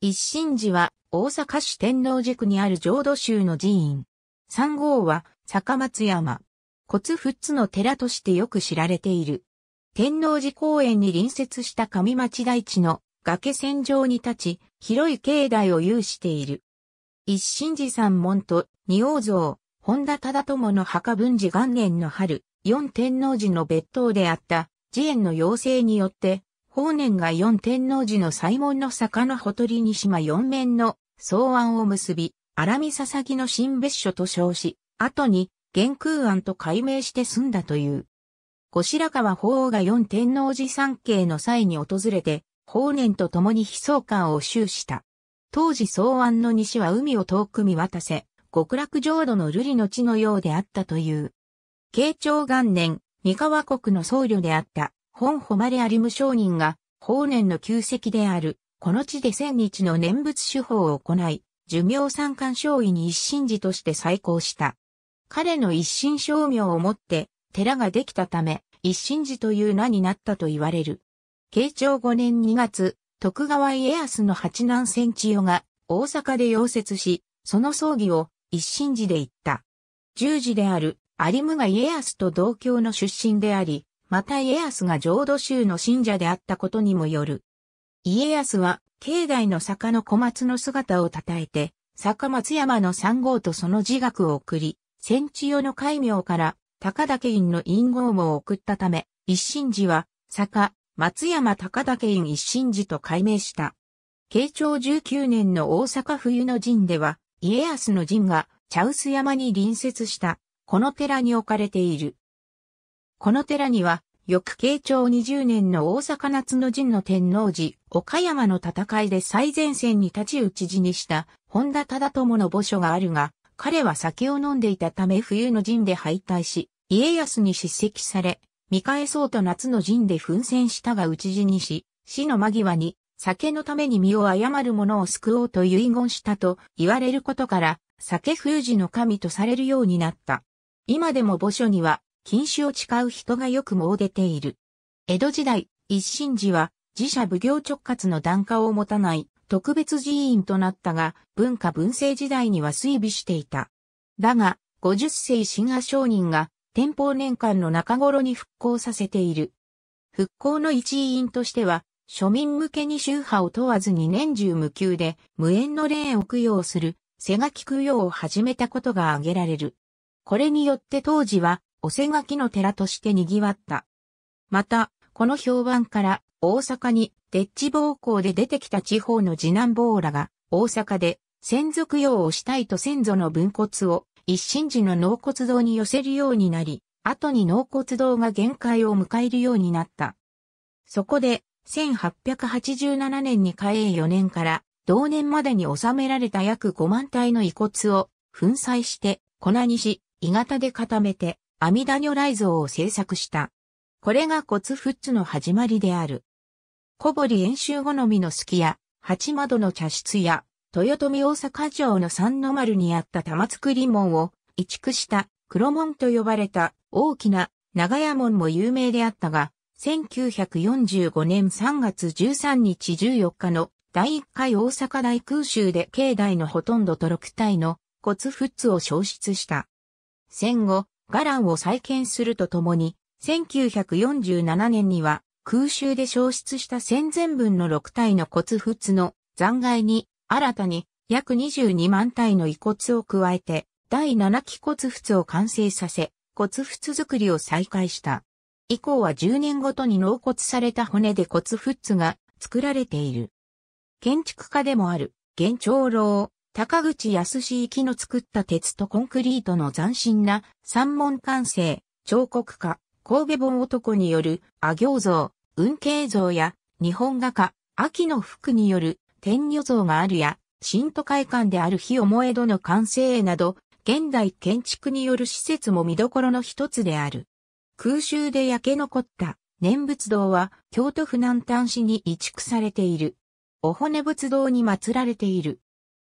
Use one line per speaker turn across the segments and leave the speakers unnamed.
一心寺は大阪市天王寺区にある浄土宗の寺院。三号は坂松山。骨仏の寺としてよく知られている。天王寺公園に隣接した上町大地の崖線上に立ち、広い境内を有している。一心寺三門と二王像、本田忠友の墓文寺元年の春、四天王寺の別当であった寺園の要請によって法然が四天王寺の西門の坂のほとりに島四面の草案を結び、荒見佐々木の新別所と称し、後に玄空案と改名して済んだという。後白河法皇が四天王寺三景の際に訪れて、法然と共に悲壮感を収した。当時草案の西は海を遠く見渡せ、極楽浄土の瑠璃の地のようであったという。慶長元年、三河国の僧侶であった本誉れあり無商人が、法然の旧跡である、この地で千日の念仏手法を行い、寿命三冠勝位に一心寺として再興した。彼の一心商名をもって、寺ができたため、一心寺という名になったと言われる。慶長5年2月、徳川家康の八南千千代が大阪で溶接し、その葬儀を一心寺で行った。十字である有無が家康と同郷の出身であり、また家康が浄土宗の信者であったことにもよる。家康は、境内の坂の小松の姿を称えて、坂松山の三号とその自学を送り、千地用の戒名から高岳院の陰号も送ったため、一心寺は、坂、松山高岳院一心寺と改名した。慶長19年の大阪冬の陣では、家康の陣が、茶臼山に隣接した、この寺に置かれている。この寺には、翌慶長20年の大阪夏の陣の天皇寺、岡山の戦いで最前線に立ち打ち死にした、本田忠友の墓所があるが、彼は酒を飲んでいたため冬の陣で敗退し、家康に叱責され、見返そうと夏の陣で奮戦したが討ち死にし、死の間際に、酒のために身を誤る者を救おうと遺言したと言われることから、酒封じの神とされるようになった。今でも墓所には、禁止を誓う人がよく詣でている。江戸時代、一心寺は自社奉行直轄の檀家を持たない特別寺院となったが、文化文政時代には衰微していた。だが、50世神賀商人が天保年間の中頃に復興させている。復興の一員としては、庶民向けに宗派を問わずに年中無休で無縁の霊を供養する、が利く供養を始めたことが挙げられる。これによって当時はおせがきの寺として賑わった。また、この評判から大阪にデッチ暴行で出てきた地方の次男坊らが大阪で先祖供養をしたいと先祖の分骨を一心寺の納骨堂に寄せるようになり、後に納骨堂が限界を迎えるようになった。そこで、1887年に開永4年から同年までに収められた約5万体の遺骨を粉砕して粉にし、鋳型で固めて阿弥陀如来像を制作した。これが骨ツの始まりである。小堀演習好みのすき八窓の茶室や、豊臣大阪城の三の丸にあった玉造り門を移築した黒門と呼ばれた大きな長屋門も有名であったが、1945年3月13日14日の第1回大阪大空襲で境内のほとんどと6体の骨ツを消失した。戦後、伽藍を再建するとともに、1947年には空襲で消失した戦前分の6体の骨仏の残骸に新たに約22万体の遺骨を加えて第7期骨仏を完成させ骨仏作りを再開した。以降は10年ごとに納骨された骨で骨仏が作られている。建築家でもある、現長老、高口康史きの作った鉄とコンクリートの斬新な三門完成、彫刻家、神戸本男による阿行像、運慶像や日本画家、秋の服による天女像があるや、新都会館である日思江戸の完成など、現代建築による施設も見どころの一つである。空襲で焼け残った念仏堂は京都府南丹市に移築されている。お骨仏堂に祀られている。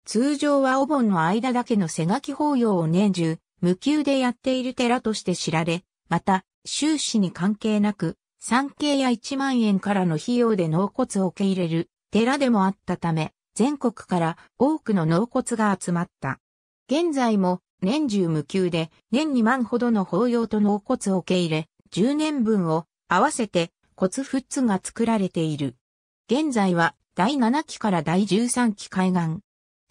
通常はお盆の間だけの背書き法要を年中、無休でやっている寺として知られ、また、収支に関係なく、産経や1万円からの費用で納骨を受け入れる寺でもあったため、全国から多くの納骨が集まった。現在も年中無休で年2万ほどの法要と納骨を受け入れ、10年分を合わせて骨仏が作られている。現在は第7期から第13期海岸、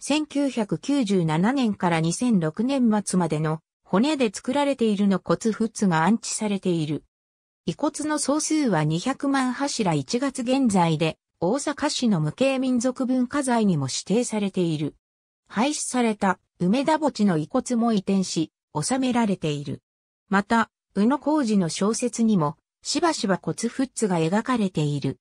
1997年から2006年末までの骨で作られているの骨仏が安置されている。遺骨の総数は200万柱1月現在で大阪市の無形民族文化財にも指定されている。廃止された梅田墓地の遺骨も移転し、収められている。また、宇野浩二の小説にも、しばしば骨仏が描かれている。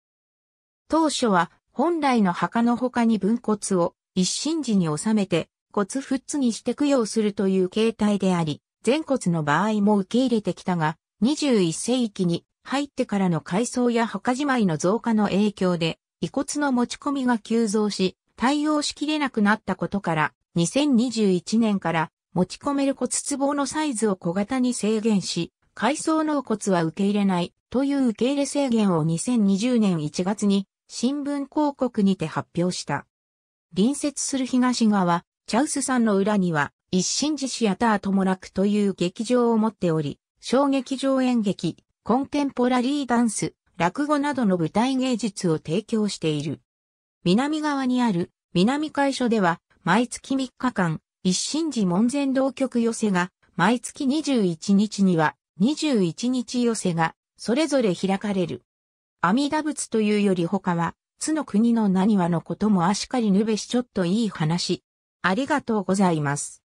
当初は、本来の墓の他に分骨を、一心時に収めて骨ツにして供養するという形態であり、全骨の場合も受け入れてきたが、21世紀に入ってからの改装や墓じまいの増加の影響で、遺骨の持ち込みが急増し、対応しきれなくなったことから、2021年から持ち込める骨壺のサイズを小型に制限し、改装納骨は受け入れないという受け入れ制限を2020年1月に新聞広告にて発表した。隣接する東側、チャウスさんの裏には、一心寺シアターとも楽という劇場を持っており、小劇場演劇、コンテンポラリーダンス、落語などの舞台芸術を提供している。南側にある南会所では毎月3日間一心寺門前同局寄せが毎月21日には21日寄せがそれぞれ開かれる。阿弥陀仏というより他はつの国の何はのこともあしかりぬべしちょっといい話。ありがとうございます。